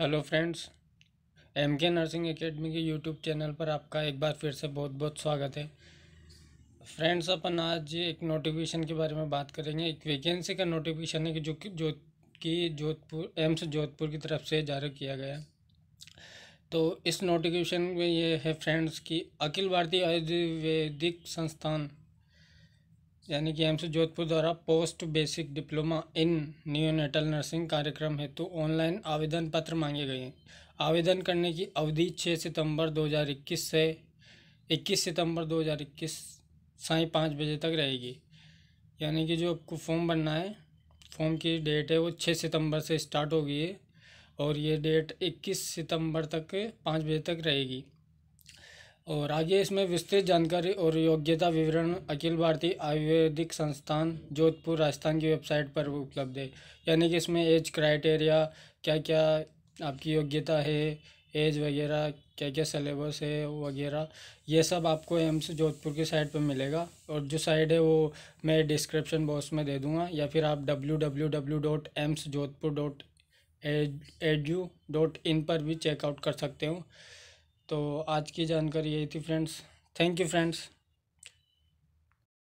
hello friends M K nursing academy के YouTube channel पर आपका एक बार फिर से बहुत बहुत स्वागत है फ्रेंड्स अपन आज एक नोटिफिकेशन के बारे में बात करेंगे एक वैकेंसी का नोटिफिकेशन है कि जो कि जो कि जोधपुर एम्स जोधपुर की तरफ से जारी किया गया तो इस नोटिफिकेशन में ये है फ्रेंड्स कि अखिल भारतीय आयुर्वेदिक संस्थान यानी कि एम्स जोधपुर द्वारा post basic diploma in neonatal nursing कार्यक्रम हेतु तो ऑनलाइन आवेदन पत्र मांगे गए हैं आवेदन करने की अवधि 6 सितंबर 2021 से 21 सितंबर 2021 साई पाँच बजे तक रहेगी यानी कि जो आपको फॉर्म भरना है फॉर्म की डेट है वो 6 सितंबर से स्टार्ट होगी है और ये डेट 21 सितंबर तक पाँच बजे तक रहेगी और आगे इसमें विस्तृत जानकारी और योग्यता विवरण अखिल भारतीय आयुर्वेदिक संस्थान जोधपुर राजस्थान की वेबसाइट पर उपलब्ध है यानी कि इसमें एज क्राइटेरिया क्या क्या आपकी योग्यता है एज वगैरह क्या क्या सिलेबस है वगैरह ये सब आपको एम्स जोधपुर की साइट पर मिलेगा और जो साइट है वो मैं डिस्क्रिप्शन बॉक्स में दे दूँगा या फिर आप W W W dot AIIMS Jodhpur dot edu dot in पर भी चेकआउट कर सकते हो तो आज की जानकारी यही थी फ्रेंड्स थैंक यू फ्रेंड्स